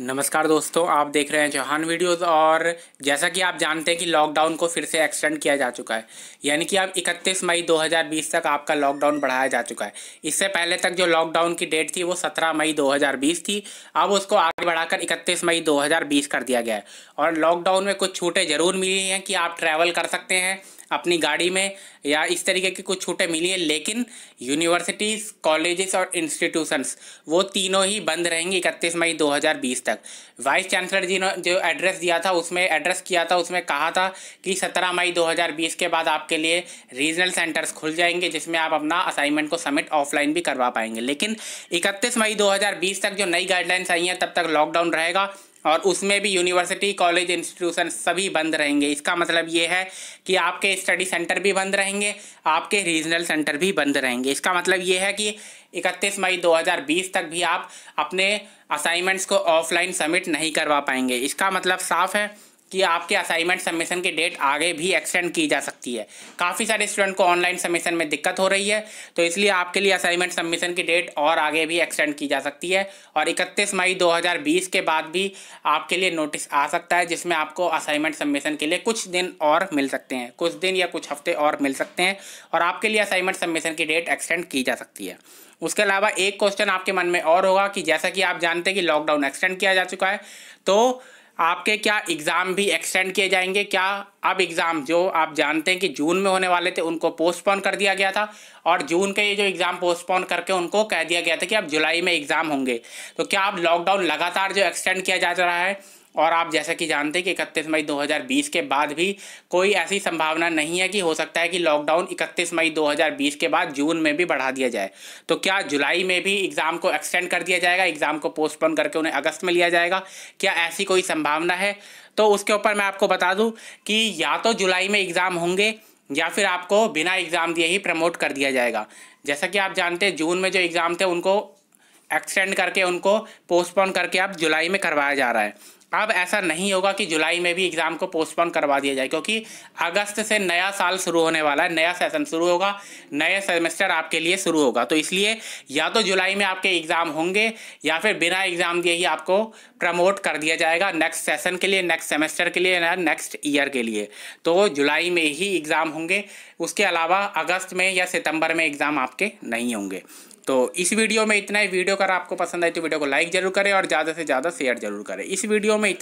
नमस्कार दोस्तों आप देख रहे हैं चौहान वीडियोस और जैसा कि आप जानते हैं कि लॉकडाउन को फिर से एक्सटेंड किया जा चुका है यानी कि अब 31 मई 2020 तक आपका लॉकडाउन बढ़ाया जा चुका है इससे पहले तक जो लॉकडाउन की डेट थी वो 17 मई 2020 थी अब उसको आगे बढ़ाकर 31 मई 2020 कर दिया गया है और लॉकडाउन में कुछ छूटें जरूर मिली हैं कि आप ट्रैवल कर सकते हैं अपनी गाड़ी में या इस तरीके की कुछ छूटें मिली है लेकिन यूनिवर्सिटीज़ कॉलेजेस और इंस्टीट्यूशंस वो तीनों ही बंद रहेंगी इकतीस मई 2020 तक वाइस चांसलर जी ने जो एड्रेस दिया था उसमें एड्रेस किया था उसमें कहा था कि 17 मई 2020 के बाद आपके लिए रीजनल सेंटर्स खुल जाएंगे जिसमें आप अपना असाइनमेंट को सबमिट ऑफलाइन भी करवा पाएंगे लेकिन इकतीस मई दो तक जो नई गाइडलाइंस आई हैं तब तक लॉकडाउन रहेगा और उसमें भी यूनिवर्सिटी कॉलेज इंस्टीट्यूशन सभी बंद रहेंगे इसका मतलब ये है कि आपके स्टडी सेंटर भी बंद रहेंगे आपके रीजनल सेंटर भी बंद रहेंगे इसका मतलब ये है कि 31 मई 2020 तक भी आप अपने असाइनमेंट्स को ऑफलाइन सबमिट नहीं करवा पाएंगे इसका मतलब साफ है कि आपके असाइनमेंट सबमिशन की डेट आगे भी एक्सटेंड की जा सकती है काफ़ी सारे स्टूडेंट को ऑनलाइन सबमिशन में दिक्कत हो रही है तो इसलिए आपके लिए असाइनमेंट सबमिशन की डेट और आगे भी एक्सटेंड की जा सकती है और इकतीस मई 2020 के बाद भी आपके लिए नोटिस आ सकता है जिसमें आपको असाइनमेंट सबमिशन के लिए कुछ दिन और मिल सकते हैं कुछ दिन या कुछ हफ्ते और मिल सकते हैं और आपके लिए असाइनमेंट सबमिशन की डेट एक्सटेंड की जा सकती है उसके अलावा एक क्वेश्चन आपके मन में और होगा कि जैसा कि आप जानते हैं कि लॉकडाउन एक्सटेंड किया जा चुका है तो आपके क्या एग्ज़ाम भी एक्सटेंड किए जाएंगे क्या अब एग्ज़ाम जो आप जानते हैं कि जून में होने वाले थे उनको पोस्टपोन कर दिया गया था और जून के ये जो एग्ज़ाम पोस्टपोन करके उनको कह दिया गया था कि अब जुलाई में एग्ज़ाम होंगे तो क्या अब लॉकडाउन लगातार जो एक्सटेंड किया जा रहा है और आप जैसा कि जानते हैं कि इकतीस मई 2020 के बाद भी कोई ऐसी संभावना नहीं है कि हो सकता है कि लॉकडाउन 31 मई 2020 के बाद जून में भी बढ़ा दिया जाए तो क्या जुलाई में भी एग्ज़ाम को एक्सटेंड कर दिया जाएगा एग्ज़ाम को पोस्टपोन करके उन्हें अगस्त में लिया जाएगा क्या ऐसी कोई संभावना है तो उसके ऊपर मैं आपको बता दूँ कि या तो जुलाई में एग्ज़ाम होंगे या फिर आपको बिना एग्ज़ाम दिए ही प्रमोट कर दिया जाएगा जैसा कि आप जानते हैं जून में जो एग्ज़ाम थे उनको एक्सटेंड करके उनको पोस्टपोन करके अब जुलाई में करवाया जा रहा है अब ऐसा नहीं होगा कि जुलाई में भी एग्ज़ाम को पोस्टपोन करवा दिया जाए क्योंकि अगस्त से नया साल शुरू होने वाला है नया सेशन शुरू होगा नए सेमेस्टर आपके लिए शुरू होगा तो इसलिए या तो जुलाई में आपके एग्ज़ाम होंगे या फिर बिना एग्ज़ाम दिए ही आपको प्रमोट कर दिया जाएगा नेक्स्ट सेशन के लिए नेक्स्ट सेमेस्टर के लिए या नेक्स्ट ईयर के लिए तो जुलाई में ही एग्ज़ाम होंगे उसके अलावा अगस्त में या सितंबर में एग्ज़ाम आपके नहीं होंगे तो इस वीडियो में इतना ही वीडियो अगर आपको पसंद आए तो वीडियो को लाइक जरूर करें और ज़्यादा से ज़्यादा शेयर जरूर करें इस वीडियो में make